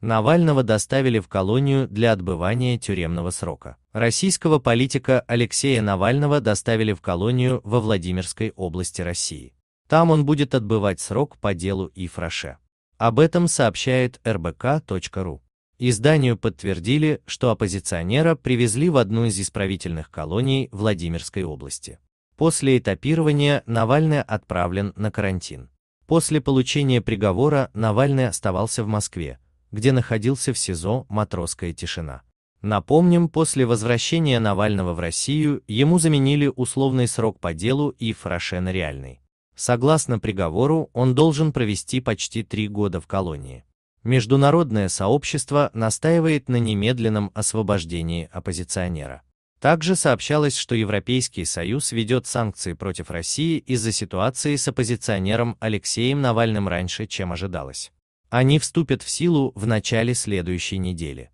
Навального доставили в колонию для отбывания тюремного срока. Российского политика Алексея Навального доставили в колонию во Владимирской области России. Там он будет отбывать срок по делу Ифраше. Об этом сообщает rbk.ru. Изданию подтвердили, что оппозиционера привезли в одну из исправительных колоний Владимирской области. После этапирования Навальный отправлен на карантин. После получения приговора Навальный оставался в Москве, где находился в СИЗО «Матросская тишина». Напомним, после возвращения Навального в Россию ему заменили условный срок по делу и Фраше реальный. Согласно приговору, он должен провести почти три года в колонии. Международное сообщество настаивает на немедленном освобождении оппозиционера. Также сообщалось, что Европейский Союз ведет санкции против России из-за ситуации с оппозиционером Алексеем Навальным раньше, чем ожидалось. Они вступят в силу в начале следующей недели.